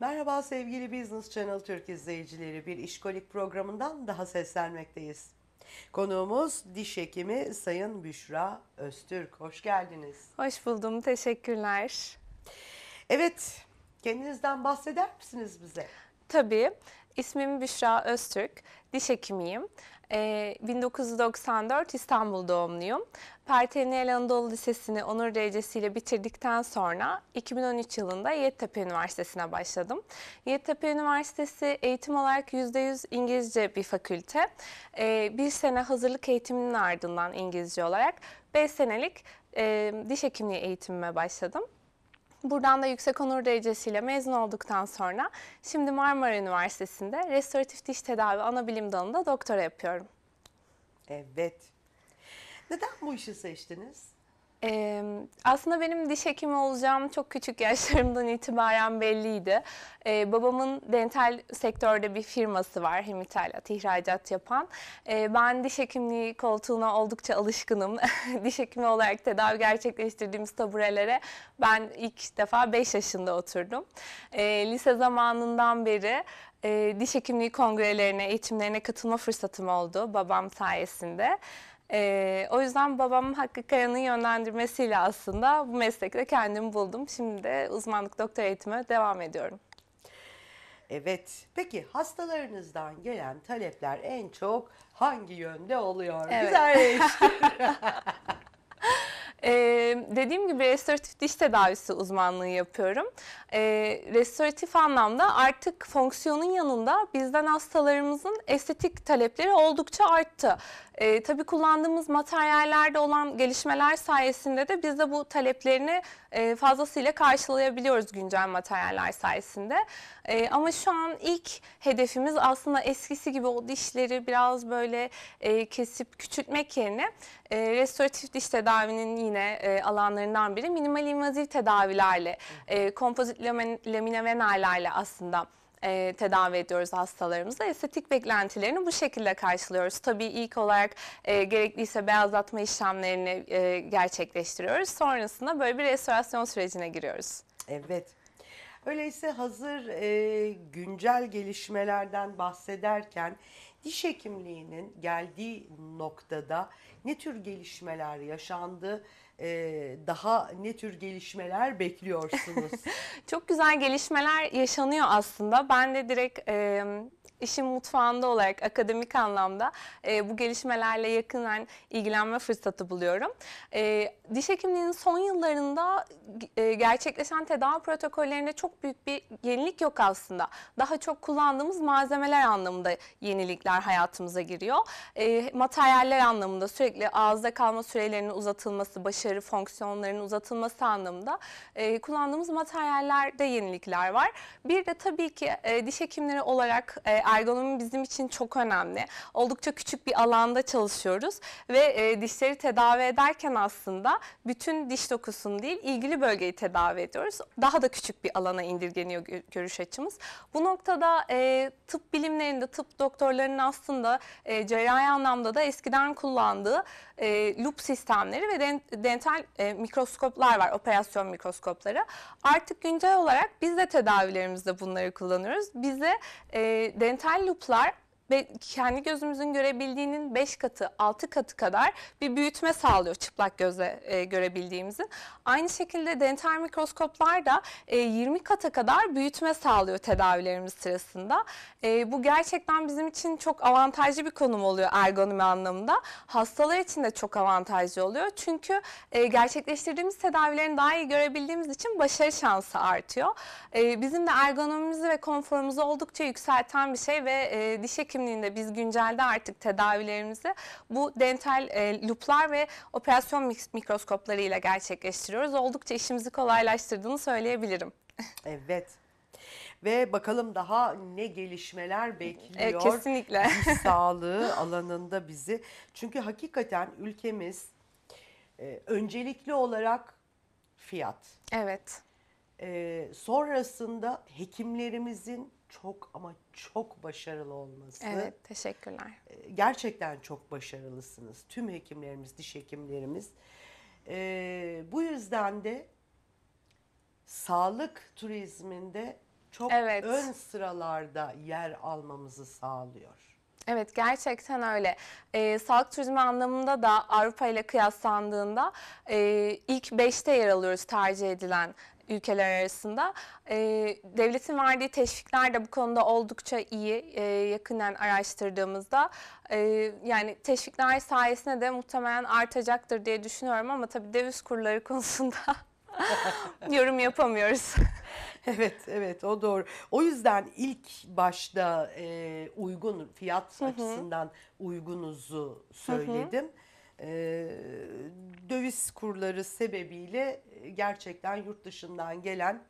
Merhaba sevgili Business Channel Türk izleyicileri. Bir işkolik programından daha seslenmekteyiz. Konuğumuz diş hekimi Sayın Büşra Öztürk. Hoş geldiniz. Hoş buldum. Teşekkürler. Evet, kendinizden bahseder misiniz bize? Tabii. İsmim Büşra Öztürk, diş hekimiyim. 1994 ee, İstanbul doğumluyum. Perteniyel Anadolu Lisesi'ni onur derecesiyle bitirdikten sonra 2013 yılında Yeditepe Üniversitesi'ne başladım. Yeditepe Üniversitesi eğitim olarak %100 İngilizce bir fakülte. Ee, bir sene hazırlık eğitiminin ardından İngilizce olarak 5 senelik e, diş hekimliği eğitimime başladım. Buradan da yüksek onur derecesiyle mezun olduktan sonra şimdi Marmara Üniversitesi'nde restoratif diş tedavi ana bilim dalında doktora yapıyorum. Evet, neden bu işi seçtiniz? Ee, aslında benim diş hekimi olacağım çok küçük yaşlarımdan itibaren belliydi. Ee, babamın dental sektörde bir firması var hem ithalat, ihracat yapan. Ee, ben diş hekimliği koltuğuna oldukça alışkınım. diş hekimi olarak tedavi gerçekleştirdiğimiz taburelere ben ilk defa 5 yaşında oturdum. Ee, lise zamanından beri e, diş hekimliği kongrelerine, eğitimlerine katılma fırsatım oldu babam sayesinde. Ee, o yüzden babam Hakkı Kaya'nın yönlendirmesiyle aslında bu meslekte kendimi buldum. Şimdi de uzmanlık doktor eğitime devam ediyorum. Evet. Peki hastalarınızdan gelen talepler en çok hangi yönde oluyor? Evet. Güzel eleştir. Ee, dediğim gibi restoratif diş tedavisi uzmanlığı yapıyorum. Ee, restoratif anlamda artık fonksiyonun yanında bizden hastalarımızın estetik talepleri oldukça arttı. E, tabii kullandığımız materyallerde olan gelişmeler sayesinde de biz de bu taleplerini e, fazlasıyla karşılayabiliyoruz güncel materyaller sayesinde. E, ama şu an ilk hedefimiz aslında eskisi gibi o dişleri biraz böyle e, kesip küçültmek yerine e, restoratif diş tedavinin yine e, alanlarından biri minimal invaziv tedavilerle, e, kompozit lamina venerlerle aslında e, tedavi ediyoruz hastalarımıza. Estetik beklentilerini bu şekilde karşılıyoruz. Tabii ilk olarak e, gerekliyse beyazlatma işlemlerini e, gerçekleştiriyoruz. Sonrasında böyle bir restorasyon sürecine giriyoruz. Evet. Öyleyse hazır e, güncel gelişmelerden bahsederken diş hekimliğinin geldiği noktada ne tür gelişmeler yaşandı? e, daha ne tür gelişmeler bekliyorsunuz? Çok güzel gelişmeler yaşanıyor aslında. Ben de direkt... E, işin mutfağında olarak akademik anlamda e, bu gelişmelerle yakından ilgilenme fırsatı buluyorum. E, diş hekimliğinin son yıllarında e, gerçekleşen tedavi protokollerinde çok büyük bir yenilik yok aslında. Daha çok kullandığımız malzemeler anlamında yenilikler hayatımıza giriyor. E, materyaller anlamında sürekli ağızda kalma sürelerinin uzatılması, başarı fonksiyonlarının uzatılması anlamında e, kullandığımız materyallerde yenilikler var. Bir de tabii ki e, diş hekimleri olarak e, ergonomi bizim için çok önemli. Oldukça küçük bir alanda çalışıyoruz ve e, dişleri tedavi ederken aslında bütün diş dokusunu değil ilgili bölgeyi tedavi ediyoruz. Daha da küçük bir alana indirgeniyor görüş açımız. Bu noktada e, tıp bilimlerinde tıp doktorlarının aslında e, cerrahi anlamda da eskiden kullandığı e, loop sistemleri ve dental e, mikroskoplar var, operasyon mikroskopları. Artık güncel olarak biz de tedavilerimizde bunları kullanıyoruz. Bize e, dental frontal luplar ve kendi gözümüzün görebildiğinin 5 katı, 6 katı kadar bir büyütme sağlıyor çıplak göze e, görebildiğimizin. Aynı şekilde dental mikroskoplar da e, 20 kata kadar büyütme sağlıyor tedavilerimiz sırasında. E, bu gerçekten bizim için çok avantajlı bir konum oluyor ergonomi anlamında. Hastalar için de çok avantajlı oluyor. Çünkü e, gerçekleştirdiğimiz tedavilerin daha iyi görebildiğimiz için başarı şansı artıyor. E, bizim de ergonomimizi ve konforumuzu oldukça yükselten bir şey ve e, diş hekimi kimliğinde biz güncelde artık tedavilerimizi bu dental e, luplar ve operasyon mikroskopları ile gerçekleştiriyoruz. Oldukça işimizi kolaylaştırdığını söyleyebilirim. Evet. Ve bakalım daha ne gelişmeler e, bekliyor. E, kesinlikle. Diş sağlığı alanında bizi. Çünkü hakikaten ülkemiz e, öncelikli olarak fiyat. Evet. E, sonrasında hekimlerimizin çok ama çok başarılı olması. Evet, teşekkürler. Ee, gerçekten çok başarılısınız. Tüm hekimlerimiz, diş hekimlerimiz. Ee, bu yüzden de sağlık turizminde çok evet. ön sıralarda yer almamızı sağlıyor. Evet gerçekten öyle. E, sağlık turizmi anlamında da Avrupa ile kıyaslandığında e, ilk 5'te yer alıyoruz tercih edilen ülkeler arasında. E, devletin verdiği teşvikler de bu konuda oldukça iyi e, yakından araştırdığımızda. E, yani teşvikler sayesinde de muhtemelen artacaktır diye düşünüyorum ama tabii döviz kurları konusunda yorum yapamıyoruz. evet, evet o doğru. O yüzden ilk başta e, uygun fiyat Hı -hı. açısından uygunuzu söyledim. Hı -hı e, döviz kurları sebebiyle e, gerçekten yurt dışından gelen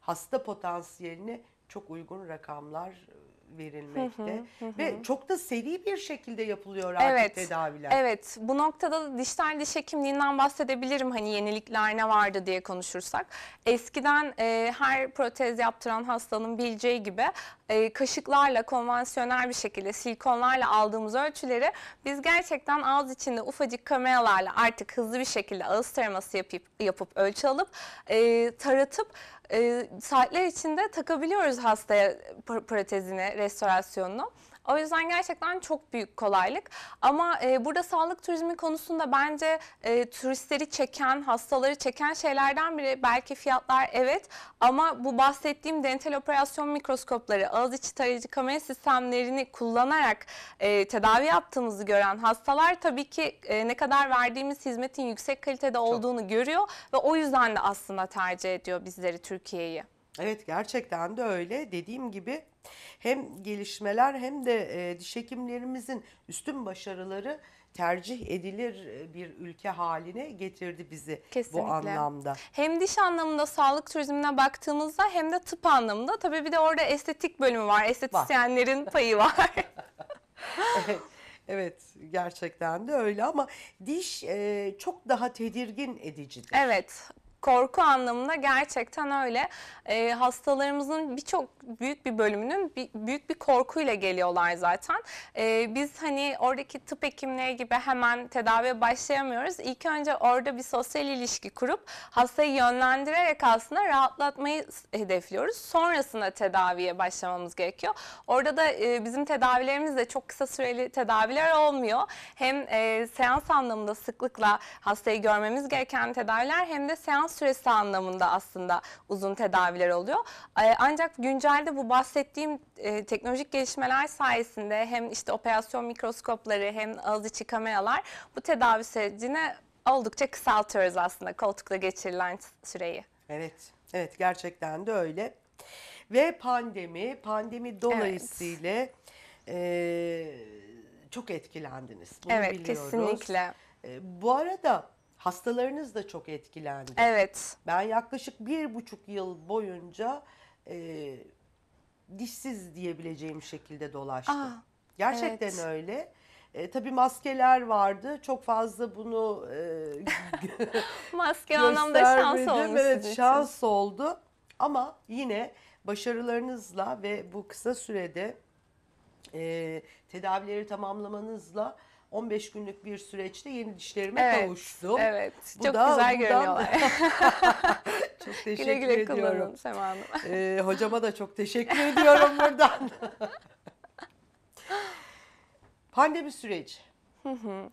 hasta potansiyelini çok uygun rakamlar e, verilmekte hı hı, hı. ve çok da seri bir şekilde yapılıyor artık evet, tedaviler. Evet. Bu noktada dişten dijital diş hekimliğinden bahsedebilirim hani yenilikler ne vardı diye konuşursak. Eskiden e, her protez yaptıran hastanın bileceği gibi e, kaşıklarla konvansiyonel bir şekilde silikonlarla aldığımız ölçüleri biz gerçekten ağız içinde ufacık kameralarla artık hızlı bir şekilde ağız taraması yapıp, yapıp ölçü alıp e, taratıp e, saatler içinde takabiliyoruz hastaya protezini, restorasyonunu. O yüzden gerçekten çok büyük kolaylık. Ama e, burada sağlık turizmi konusunda bence e, turistleri çeken, hastaları çeken şeylerden biri belki fiyatlar evet ama bu bahsettiğim dental operasyon mikroskopları, ağız içi tarayıcı kamera sistemlerini kullanarak e, tedavi yaptığımızı gören hastalar tabii ki e, ne kadar verdiğimiz hizmetin yüksek kalitede olduğunu çok. görüyor ve o yüzden de aslında tercih ediyor bizleri Türkiye'yi. Evet gerçekten de öyle. Dediğim gibi hem gelişmeler hem de e, diş hekimlerimizin üstün başarıları tercih edilir e, bir ülke haline getirdi bizi Kesinlikle. bu anlamda. Hem diş anlamında sağlık turizmine baktığımızda hem de tıp anlamında tabii bir de orada estetik bölümü var. Estetisyenlerin var. payı var. evet. gerçekten de öyle ama diş e, çok daha tedirgin edicidir. Evet korku anlamında gerçekten öyle. E, hastalarımızın birçok büyük bir bölümünün bir, büyük bir korkuyla geliyorlar zaten. E, biz hani oradaki tıp hekimliği gibi hemen tedaviye başlayamıyoruz. İlk önce orada bir sosyal ilişki kurup hastayı yönlendirerek aslında rahatlatmayı hedefliyoruz. Sonrasında tedaviye başlamamız gerekiyor. Orada da e, bizim tedavilerimiz de çok kısa süreli tedaviler olmuyor. Hem e, seans anlamında sıklıkla hastayı görmemiz gereken tedaviler hem de seans süresi anlamında aslında uzun tedaviler oluyor. Ee, ancak güncelde bu bahsettiğim e, teknolojik gelişmeler sayesinde hem işte operasyon mikroskopları hem ağız içi kameralar bu tedavi sürecine oldukça kısaltıyoruz aslında koltukla geçirilen süreyi. Evet, evet gerçekten de öyle. Ve pandemi, pandemi dolayısıyla evet. e, çok etkilendiniz. Bunu evet, biliyoruz. kesinlikle. E, bu arada hastalarınız da çok etkilendi. Evet. Ben yaklaşık bir buçuk yıl boyunca e, dişsiz diyebileceğim şekilde dolaştım. Aa, ah, Gerçekten evet. öyle. E, tabii maskeler vardı. Çok fazla bunu e, maske anlamda şans olmuş. Evet, şans oldu. Ama yine başarılarınızla ve bu kısa sürede e, tedavileri tamamlamanızla 15 günlük bir süreçte yeni dişlerime evet, kavuştum. Evet. Bu çok da, güzel görünüyorlar. çok teşekkür güle güle ediyorum. kullanın Sema Hanım. Ee, hocama da çok teşekkür ediyorum buradan. Pandemi süreci. Hı hı.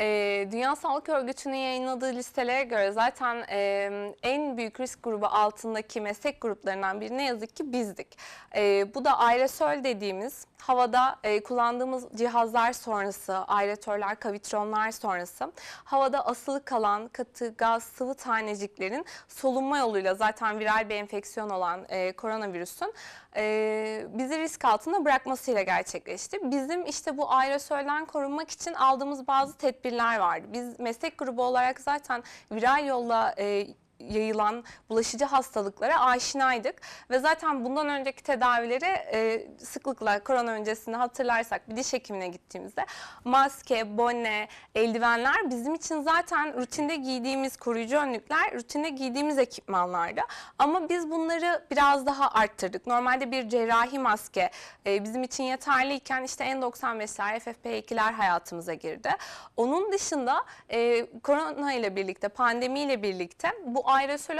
E, Dünya Sağlık Örgütü'nün yayınladığı listelere göre zaten e, en büyük risk grubu altındaki meslek gruplarından biri ne yazık ki bizdik. E, bu da aerosol dediğimiz havada e, kullandığımız cihazlar sonrası, aeratörler, kavitronlar sonrası havada asılı kalan katı, gaz, sıvı taneciklerin solunma yoluyla zaten viral bir enfeksiyon olan e, koronavirüsün e, bizi risk altında bırakmasıyla gerçekleşti. Bizim işte bu aerosolden korunmak için aldığımız bazı tedbirler tedbirler vardı. Biz meslek grubu olarak zaten viral yolla e, yayılan bulaşıcı hastalıklara aşinaydık ve zaten bundan önceki tedavileri e, sıklıkla korona öncesinde hatırlarsak bir diş hekimine gittiğimizde maske, bone, eldivenler bizim için zaten rutinde giydiğimiz koruyucu önlükler, rutinde giydiğimiz ekipmanlardı. Ama biz bunları biraz daha arttırdık. Normalde bir cerrahi maske e, bizim için yeterliyken işte N95'ler, FFP2'ler hayatımıza girdi. Onun dışında e, korona ile birlikte, pandemi ile birlikte bu bu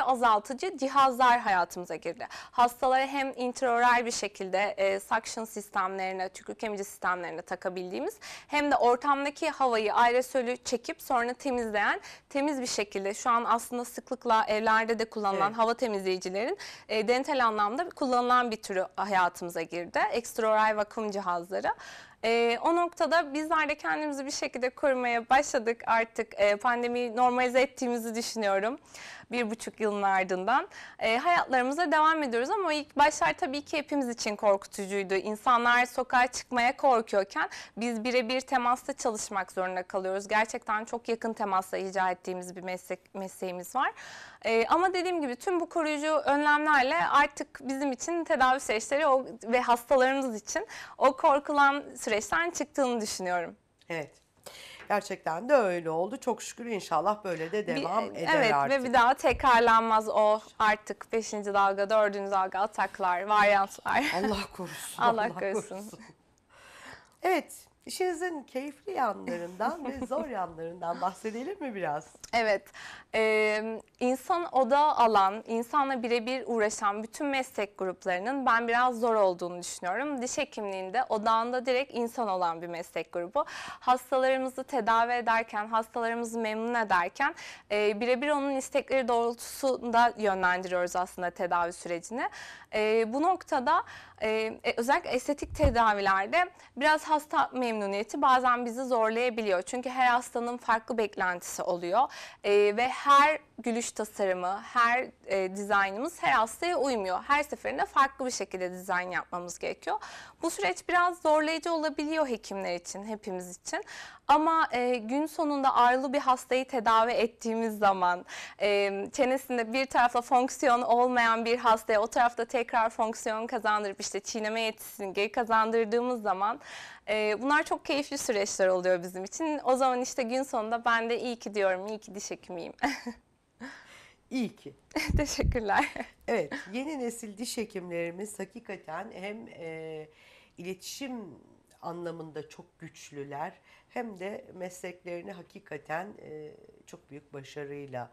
azaltıcı cihazlar hayatımıza girdi. Hastalara hem intraoral bir şekilde e, suction sistemlerine, tükürük emici sistemlerine takabildiğimiz hem de ortamdaki havayı aerosolü çekip sonra temizleyen temiz bir şekilde şu an aslında sıklıkla evlerde de kullanılan evet. hava temizleyicilerin e, dental anlamda kullanılan bir türü hayatımıza girdi. Ekstraoral vakum cihazları. E, o noktada bizler de kendimizi bir şekilde korumaya başladık artık e, pandemiyi normalize ettiğimizi düşünüyorum bir buçuk yılın ardından e, hayatlarımıza devam ediyoruz ama ilk başlar tabii ki hepimiz için korkutucuydu. İnsanlar sokağa çıkmaya korkuyorken biz birebir temasta çalışmak zorunda kalıyoruz. Gerçekten çok yakın temasla icra ettiğimiz bir meslek, mesleğimiz var. E, ama dediğim gibi tüm bu koruyucu önlemlerle artık bizim için tedavi süreçleri o, ve hastalarımız için o korkulan süreçten çıktığını düşünüyorum. Evet. Gerçekten de öyle oldu. Çok şükür inşallah böyle de devam bir, eder evet, artık. Evet ve bir daha tekrarlanmaz o artık 5. dalga, 4. dalga ataklar, varyantlar. Allah korusun. Allah, Allah korusun. korusun. evet İşinizin keyifli yanlarından ve zor yanlarından bahsedelim mi biraz? Evet, e, insan oda alan, insanla birebir uğraşan bütün meslek gruplarının ben biraz zor olduğunu düşünüyorum. Diş hekimliğinde odağında direkt insan olan bir meslek grubu. Hastalarımızı tedavi ederken, hastalarımızı memnun ederken e, birebir onun istekleri doğrultusunda yönlendiriyoruz aslında tedavi sürecini. E, bu noktada ee, e, özellikle estetik tedavilerde biraz hasta memnuniyeti bazen bizi zorlayabiliyor. Çünkü her hastanın farklı beklentisi oluyor e, ve her gülüş tasarımı, her e, dizaynımız her hastaya uymuyor. Her seferinde farklı bir şekilde dizayn yapmamız gerekiyor. Bu süreç biraz zorlayıcı olabiliyor hekimler için, hepimiz için. Ama e, gün sonunda ağrılı bir hastayı tedavi ettiğimiz zaman e, çenesinde bir tarafta fonksiyon olmayan bir hastaya o tarafta tekrar fonksiyon kazandırıp işte çiğneme yetisini geri kazandırdığımız zaman e, bunlar çok keyifli süreçler oluyor bizim için. O zaman işte gün sonunda ben de iyi ki diyorum, iyi ki diş hekimiyim. İyi ki. Teşekkürler. Evet, yeni nesil diş hekimlerimiz hakikaten hem e, iletişim anlamında çok güçlüler hem de mesleklerini hakikaten e, çok büyük başarıyla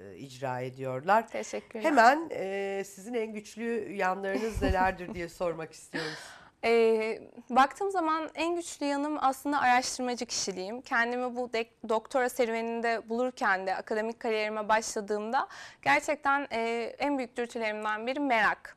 e, icra ediyorlar. Teşekkürler. Hemen e, sizin en güçlü yanlarınız nelerdir diye sormak istiyoruz. E, baktığım zaman en güçlü yanım aslında araştırmacı kişiliğim. Kendimi bu doktora serüveninde bulurken de akademik kariyerime başladığımda gerçekten e, en büyük dürtülerimden biri merak.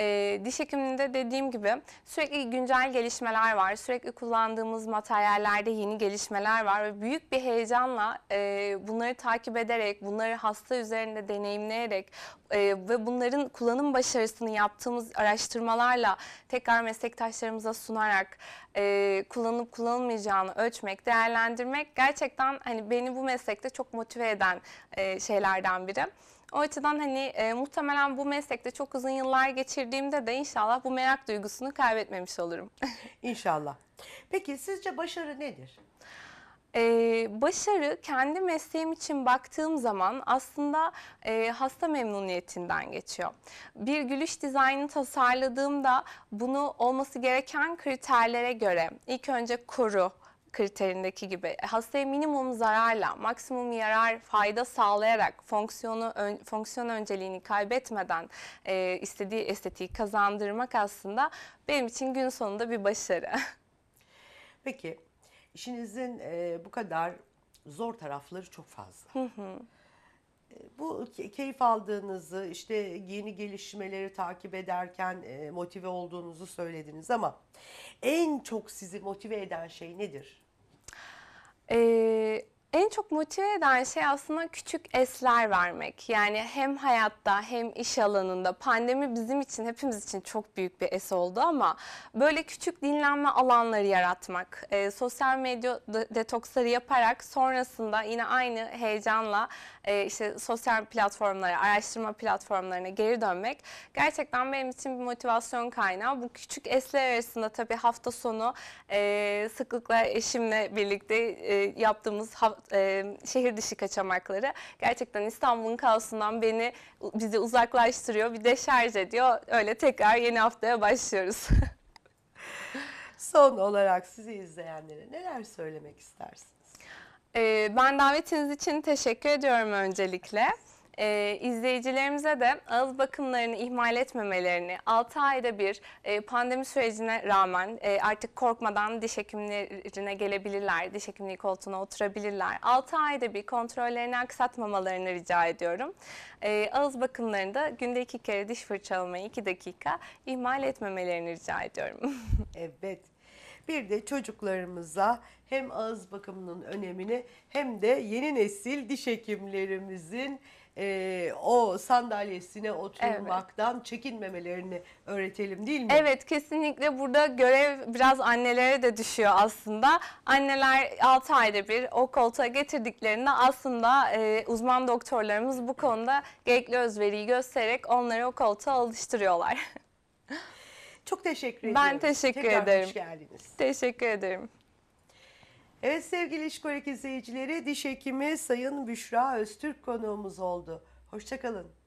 E, diş hekiminde dediğim gibi sürekli güncel gelişmeler var. Sürekli kullandığımız materyallerde yeni gelişmeler var ve büyük bir heyecanla e, bunları takip ederek, bunları hasta üzerinde deneyimleyerek, e, ve bunların kullanım başarısını yaptığımız araştırmalarla tekrar meslektaşlarımıza sunarak e, kullanıp kullanılmayacağını ölçmek, değerlendirmek gerçekten hani beni bu meslekte çok motive eden e, şeylerden biri. O açıdan hani e, muhtemelen bu meslekte çok uzun yıllar geçirdiğimde de inşallah bu merak duygusunu kaybetmemiş olurum. İnşallah. Peki sizce başarı nedir? Ee, başarı kendi mesleğim için baktığım zaman aslında e, hasta memnuniyetinden geçiyor. Bir gülüş dizaynı tasarladığımda bunu olması gereken kriterlere göre ilk önce kuru, kriterindeki gibi e, hastaya minimum zararla maksimum yarar fayda sağlayarak fonksiyonu ön, fonksiyon önceliğini kaybetmeden e, istediği estetiği kazandırmak aslında benim için gün sonunda bir başarı. Peki İşinizin e, bu kadar zor tarafları çok fazla. Hı hı. E, bu keyif aldığınızı, işte yeni gelişmeleri takip ederken e, motive olduğunuzu söylediniz ama en çok sizi motive eden şey nedir? Ee, en çok motive eden şey aslında küçük esler vermek. Yani hem hayatta hem iş alanında pandemi bizim için hepimiz için çok büyük bir es oldu ama böyle küçük dinlenme alanları yaratmak, e, sosyal medya detoksları yaparak sonrasında yine aynı heyecanla e, işte sosyal platformlara, araştırma platformlarına geri dönmek gerçekten benim için bir motivasyon kaynağı. Bu küçük esler arasında tabii hafta sonu e, sıklıkla eşimle birlikte e, yaptığımız e, şehir dışı kaçamakları gerçekten İstanbul'un kaosundan beni bizi uzaklaştırıyor, bir de şarj ediyor. Öyle tekrar yeni haftaya başlıyoruz. Son olarak sizi izleyenlere neler söylemek istersiniz? Ee, ben davetiniz için teşekkür ediyorum öncelikle e, izleyicilerimize de ağız bakımlarını ihmal etmemelerini 6 ayda bir e, pandemi sürecine rağmen e, artık korkmadan diş hekimlerine gelebilirler, diş hekimliği koltuğuna oturabilirler. 6 ayda bir kontrollerini aksatmamalarını rica ediyorum. E, ağız bakımlarında günde iki kere diş fırçalamayı 2 dakika ihmal etmemelerini rica ediyorum. evet. Bir de çocuklarımıza hem ağız bakımının önemini hem de yeni nesil diş hekimlerimizin e, o sandalyesine oturmaktan evet. çekinmemelerini öğretelim değil mi? Evet kesinlikle burada görev biraz annelere de düşüyor aslında. Anneler 6 ayda bir o koltuğa getirdiklerinde aslında e, uzman doktorlarımız bu konuda gerekli özveriyi göstererek onları o koltuğa alıştırıyorlar. Çok teşekkür ederim. Ben teşekkür Tekrar ederim. Hoş geldiniz. Teşekkür ederim. Evet sevgili İşkolik izleyicileri diş hekimi Sayın Büşra Öztürk konuğumuz oldu. Hoşçakalın.